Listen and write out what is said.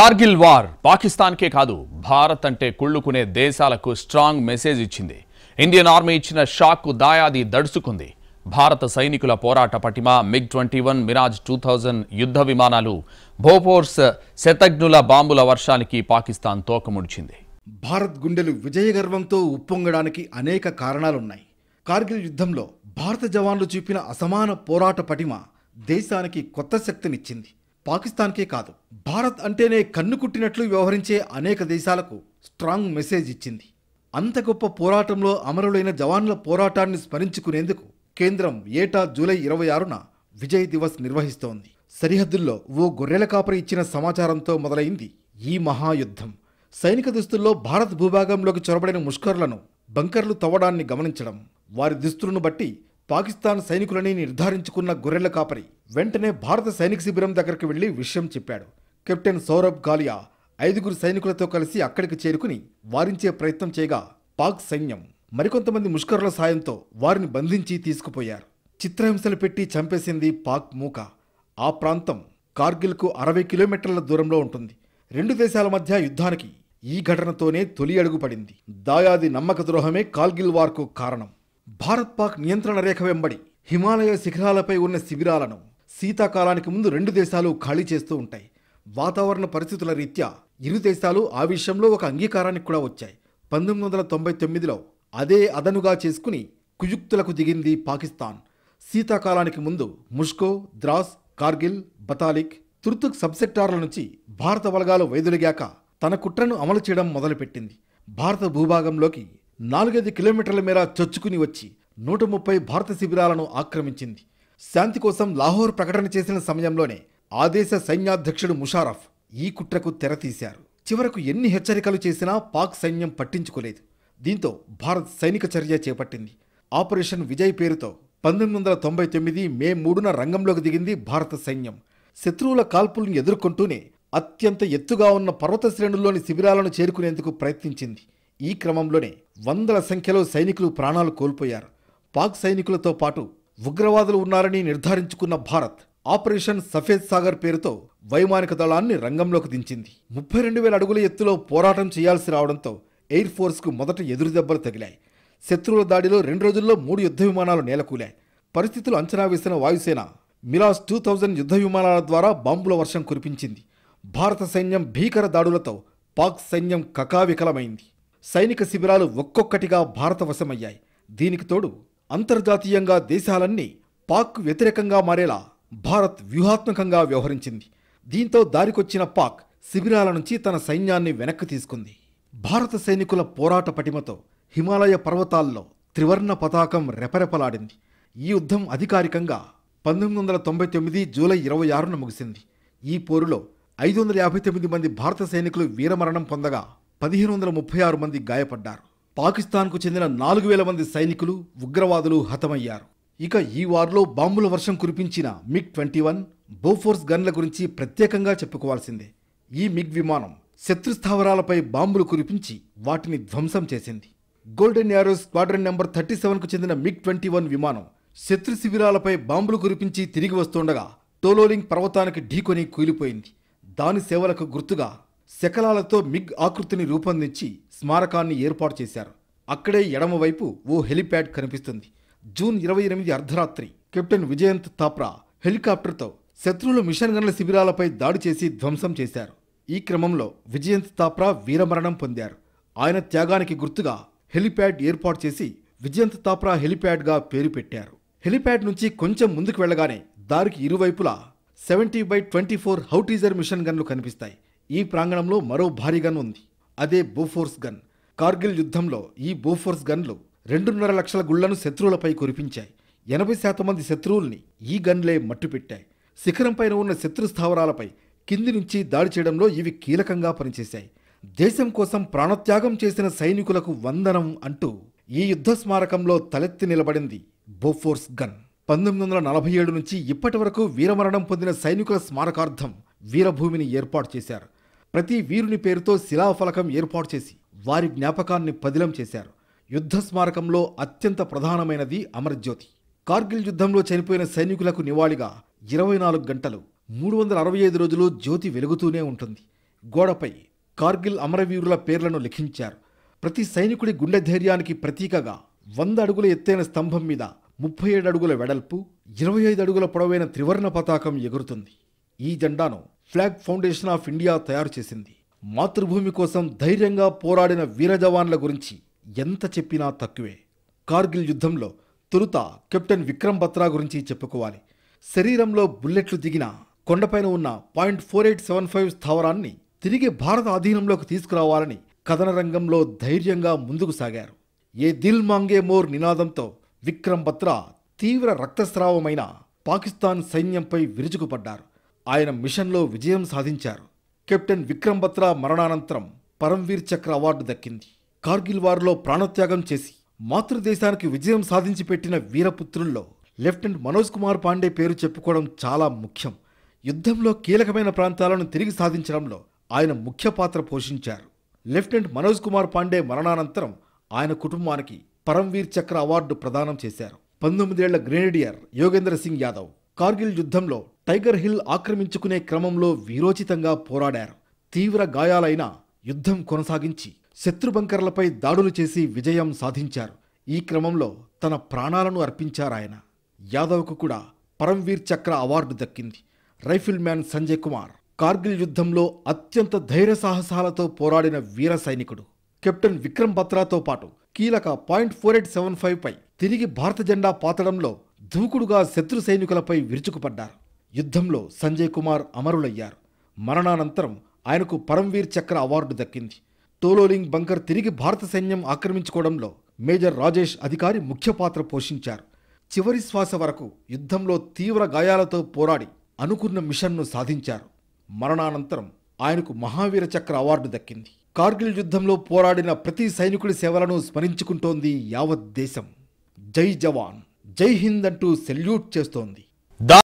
Kargil war పాకిస్తాన్కే కాదు భారత్ అంటే కుళ్ళుకునే దేశాలకు స్ట్రాంగ్ మెసేజ్ ఇచ్చింది ఇండియన్ ఆర్మీ ఇచ్చిన కు దాయాది దడుచుకుంది భారత సైనికుల పోరాట పటిమ MiG twenty one Mirage two thousand యుద్ధ విమానాలు భోపోర్స్ శతజ్ఞుల బాంబుల వర్షానికి పాకిస్తాన్ తోకముడిచింది భారత్ గుండెలు విజయ గర్వంతో ఉప్పొంగడానికి అనేక కారణాలున్నాయి కార్గిల్ యుద్ధంలో భారత జవాన్లు చూపిన అసమాన పోరాట పటిమ దేశానికి కొత్త శక్తినిచ్చింది పాకిస్తాన్కే కాదు భారత్ అంటేనే కన్ను కుట్టినట్లు వ్యవహరించే అనేక దేశాలకు స్ట్రాంగ్ మెసేజ్ ఇచ్చింది అంత గొప్ప పోరాటంలో అమరులైన జవాన్ల పోరాటాన్ని స్మరించుకునేందుకు కేంద్రం ఏటా జూలై ఇరవై ఆరున విజయ్ దివస్ నిర్వహిస్తోంది సరిహద్దుల్లో ఓ గొర్రెల కాపరి ఇచ్చిన సమాచారంతో మొదలైంది ఈ మహాయుద్ధం సైనిక దుస్తుల్లో భారత్ భూభాగంలోకి చొరబడిన ముష్కర్లను బంకర్లు తవ్వడాన్ని గమనించడం వారి దుస్తులను బట్టి పాకిస్తాన్ సైనికులని నిర్ధారించుకున్న గొర్రెల కాపరి వెంటనే భారత సైనిక శిబిరం దగ్గరికి వెళ్లి విషయం చెప్పాడు కెప్టెన్ సౌరభ్ గాలియా ఐదుగురు సైనికులతో కలిసి అక్కడికి చేరుకుని వారించే ప్రయత్నం చేయగా పాక్ సైన్యం మరికొంతమంది ముష్కరుల సాయంతో వారిని బంధించి తీసుకుపోయారు చిత్రహింసలు పెట్టి చంపేసింది పాక్ మూక ఆ ప్రాంతం కార్గిల్కు అరవై కిలోమీటర్ల దూరంలో ఉంటుంది రెండు దేశాల మధ్య యుద్ధానికి ఈ ఘటనతోనే తొలి అడుగుపడింది దాయాది నమ్మక ద్రోహమే కార్గిల్ వార్కు కారణం భారత్ పాక్ నియంత్రణ రేఖ వెంబడి హిమాలయ శిఖరాలపై ఉన్న శిబిరాలను శీతాకాలానికి ముందు రెండు దేశాలు ఖాళీ చేస్తూ ఉంటాయి వాతావరణ పరిస్థితుల రీత్యా ఇరు దేశాలు ఆ విషయంలో ఒక అంగీకారానికి కూడా వచ్చాయి పంతొమ్మిది వందల తొంభై తొమ్మిదిలో అదే అదనుగా చేసుకుని కుయుక్తులకు దిగింది పాకిస్తాన్ శీతాకాలానికి ముందు ముష్కో ద్రాస్ కార్గిల్ బతాలిక్ తుర్తుక్ సబ్సెక్టార్ల నుంచి భారత వలగాలు వైదొలిగాక తన కుట్రను అమలు చేయడం మొదలుపెట్టింది భారత భూభాగంలోకి నాలుగైదు కిలోమీటర్ల మేర చొచ్చుకుని వచ్చి నూట ముప్పై భారత శిబిరాలను ఆక్రమించింది శాంతి కోసం లాహోర్ ప్రకటన చేసిన సమయంలోనే ఆదేశ సైన్యాధ్యక్షుడు ముషారఫ్ ఈ కుట్రకు తెరతీశారు చివరకు ఎన్ని హెచ్చరికలు చేసినా పాక్ సైన్యం పట్టించుకోలేదు దీంతో భారత్ సైనిక చర్య చేపట్టింది ఆపరేషన్ విజయ్ పేరుతో పంతొమ్మిది వందల తొంభై తొమ్మిది మే మూడున రంగంలోకి దిగింది భారత సైన్యం శత్రువుల కాల్పులను ఎదుర్కొంటూనే అత్యంత ఎత్తుగా ఉన్న పర్వత శ్రేణుల్లోని శిబిరాలను చేరుకునేందుకు ప్రయత్నించింది ఈ క్రమంలోనే వందల సంఖ్యలో సైనికులు ప్రాణాలు కోల్పోయారు పాక్ సైనికులతో పాటు ఉగ్రవాదులు ఉన్నారని నిర్ధారించుకున్న భారత్ ఆపరేషన్ సఫేద్ సాగర్ పేరుతో వైమానిక దళాన్ని రంగంలోకి దించింది ముప్పై రెండు వేల అడుగుల ఎత్తులో పోరాటం చేయాల్సి రావడంతో ఎయిర్ ఫోర్స్కు మొదట ఎదురు దెబ్బలు తగిలాయి శత్రువుల దాడిలో రెండు రోజుల్లో మూడు యుద్ధ విమానాలు నేలకూలాయి పరిస్థితులు అంచనా వేసిన వాయుసేన మిలాస్ టూ థౌజండ్ యుద్ధ విమానాల ద్వారా బాంబుల వర్షం కురిపించింది భారత సైన్యం భీకర దాడులతో పాక్ సైన్యం కకావికలమైంది సైనిక శిబిరాలు ఒక్కొక్కటిగా భారతవశమయ్యాయి దీనికి తోడు అంతర్జాతీయంగా దేశాలన్నీ పాక్ వ్యతిరేకంగా మారేలా భారత్ వ్యూహాత్మకంగా వ్యవహరించింది దీంతో దారికొచ్చిన పాక్ శిబిరాల నుంచి తన సైన్యాన్ని వెనక్కి తీసుకుంది భారత సైనికుల పోరాట పటిమతో హిమాలయ పర్వతాల్లో త్రివర్ణ పతాకం రెపరెపలాడింది ఈ యుద్ధం అధికారికంగా పంతొమ్మిది వందల తొంభై తొమ్మిది జూలై ఇరవై ఆరున ముగిసింది ఈ పోరులో ఐదు వందల యాభై తొమ్మిది మంది భారత సైనికులు వీరమరణం పొందగా పదిహేను వందల ముప్పై ఆరు మంది గాయపడ్డారు పాకిస్తాన్కు చెందిన నాలుగు వేల మంది సైనికులు ఉగ్రవాదులు హతమయ్యారు ఇక ఈ వార్లో బాంబుల వర్షం కురిపించిన మిగ్ ట్వంటీ వన్ బోఫోర్స్ గన్ల గురించి ప్రత్యేకంగా చెప్పుకోవాల్సిందే ఈ మిగ్ విమానం శత్రు స్థావరాలపై బాంబులు కురిపించి వాటిని ధ్వంసం చేసింది golden arrow squadron number thirty సెవెన్కు చెందిన మిగ్ ట్వంటీ వన్ విమానం శత్రు శిబిరాలపై బాంబులు కురిపించి తిరిగి వస్తుండగా టోలోలింగ్ పర్వతానికి ఢీకొని కూలిపోయింది దాని సేవలకు గుర్తుగా శకలాలతో మిగ్ ఆకృతిని రూపొందించి స్మారకాన్ని ఏర్పాటు చేశారు అక్కడే ఎడమవైపు ఓ హెలిప్యాడ్ కనిపిస్తుంది జూన్ ఇరవై ఎనిమిది అర్ధరాత్రి కెప్టెన్ విజయంత్ తాప్రా హెలికాప్టర్తో శత్రువులు మిషన్ గన్ల శిబిరాలపై దాడి చేసి ధ్వంసం చేశారు ఈ క్రమంలో విజయంత్ తాప్రా వీరమరణం పొందారు ఆయన త్యాగానికి గుర్తుగా హెలిప్యాడ్ ఏర్పాటు చేసి విజయంత్ తాప్రా హెలిప్యాడ్గా పేరు పెట్టారు హెలిప్యాడ్ నుంచి కొంచెం ముందుకు వెళ్లగానే దారికి ఇరువైపులా seventy by twenty four howitzer machine గన్లు కనిపిస్తాయి ఈ ప్రాంగణంలో మరో భారీ గన్ ఉంది అదే బోఫోర్స్ గన్ కార్గిల్ యుద్ధంలో ఈ బోఫోర్స్ గన్లు రెండున్నర లక్షల గుళ్లను శత్రువులపై కురిపించాయి ఎనభై శాతం మంది శత్రువుల్ని ఈ గన్లే మట్టుపెట్టాయి శిఖరంపైన ఉన్న శత్రు స్థావరాలపై కింది నుంచి దాడి చేయడంలో ఇవి కీలకంగా పనిచేశాయి దేశం కోసం ప్రాణత్యాగం చేసిన సైనికులకు వందనం అంటూ ఈ యుద్ధ స్మారకంలో తలెత్తి నిలబడింది బోఫోర్స్ గన్ పంతొమ్మిది వందల నలభై ఏడు నుంచి ఇప్పటి వరకు వీరమరణం పొందిన సైనికుల స్మారకార్థం వీరభూమిని ఏర్పాటు చేశారు ప్రతి వీరుని పేరుతో శిలాఫలకం ఏర్పాటు చేసి వారి జ్ఞాపకాన్ని పదిలం చేశారు యుద్ధ స్మారకంలో అత్యంత ప్రధానమైనది అమరజ్యోతి కార్గిల్ యుద్ధంలో చనిపోయిన సైనికులకు నివాళిగా ఇరవై నాలుగు గంటలు మూడు వందల అరవై ఐదు రోజులు జ్యోతి వెలుగుతూనే ఉంటుంది గోడపై కార్గిల్ అమరవీరుల పేర్లను లిఖించారు ప్రతి సైనికుడి గుండె ధైర్యానికి ప్రతీకగా వంద అడుగుల ఎత్తైన స్తంభం మీద ముప్పై ఏడు అడుగుల వెడల్పు ఇరవై ఐదు అడుగుల పొడవైన త్రివర్ణ పతాకం ఎగురుతుంది ఈ జెండాను ఫ్లాగ్ ఫౌండేషన్ ఆఫ్ ఇండియా తయారు చేసింది మాతృభూమి కోసం ధైర్యంగా పోరాడిన వీర జవాన్ల గురించి ఎంత చెప్పినా తక్కువే కార్గిల్ యుద్ధంలో తొలుత కెప్టెన్ విక్రమ్ బత్రా గురించి చెప్పుకోవాలి శరీరంలో బుల్లెట్లు దిగిన కొండపైన ఉన్న point four eight seven five స్థావరాన్ని తిరిగి భారత అధీనంలోకి తీసుకురావాలని కథన రంగంలో ధైర్యంగా ముందుకు సాగారు ఏ దిల్ మాంగే మోర్ నినాదంతో విక్రమ్ బత్రా తీవ్ర రక్తస్రావమైన పాకిస్తాన్ సైన్యంపై విరుచుకుపడ్డారు ఆయన మిషన్లో విజయం సాధించారు కెప్టెన్ విక్రమ్ బత్రా మరణానంతరం పరంవీర్ చక్ర అవార్డు దక్కింది కార్గిల్ వార్లో ప్రాణత్యాగం చేసి మాతృదేశానికి విజయం సాధించి పెట్టిన వీరపుత్రుల్లో లెఫ్టినెంట్ మనోజ్ కుమార్ పాండే పేరు చెప్పుకోవడం చాలా ముఖ్యం యుద్ధంలో కీలకమైన ప్రాంతాలను తిరిగి సాధించడంలో ఆయన ముఖ్య పాత్ర పోషించారు లెఫ్టినెంట్ మనోజ్ కుమార్ పాండే మరణానంతరం ఆయన కుటుంబానికి పరంవీర్ చక్ర అవార్డు ప్రదానం చేశారు పంతొమ్మిదేళ్ల గ్రెనేడియర్ యోగేంద్ర సింగ్ యాదవ్ కార్గిల్ యుద్ధంలో టైగర్ హిల్ ఆక్రమించుకునే క్రమంలో వీరోచితంగా పోరాడారు తీవ్ర గాయాలైన యుద్ధం కొనసాగించి శత్రుబంకర్లపై దాడులు చేసి విజయం సాధించారు ఈ క్రమంలో తన ప్రాణాలను అర్పించారాయన యాదవ్కు కూడా పరంవీర్ చక్ర అవార్డు దక్కింది రైఫిల్ మ్యాన్ సంజయ్ కుమార్ కార్గిల్ యుద్ధంలో అత్యంత ధైర్య సాహసాలతో పోరాడిన వీర సైనికుడు కెప్టెన్ విక్రమ్ బత్రాతో పాటు కీలక point four eight seven five పై తిరిగి భారత జెండా పాతడంలో దూకుడుగా శత్రు సైనికులపై విరుచుకుపడ్డారు యుద్ధంలో సంజయ్ కుమార్ అమరులయ్యారు మరణానంతరం ఆయనకు పరంవీర్ చక్ర అవార్డు దక్కింది టోలోలింగ్ బంకర్ తిరిగి భారత సైన్యం ఆక్రమించుకోవడంలో మేజర్ రాజేష్ అధికారి ముఖ్య పాత్ర పోషించారు చివరి శ్వాస వరకు యుద్ధంలో తీవ్ర గాయాలతో పోరాడి అనుకున్న మిషన్ను సాధించారు మరణానంతరం ఆయనకు మహావీర చక్ర అవార్డు దక్కింది కార్గిల్ యుద్ధంలో పోరాడిన ప్రతి సైనికుడి సేవలను స్మరించుకుంటోంది యావత్ దేశం జై జవాన్ జై హింద్ అంటూ సెల్యూట్ చేస్తోంది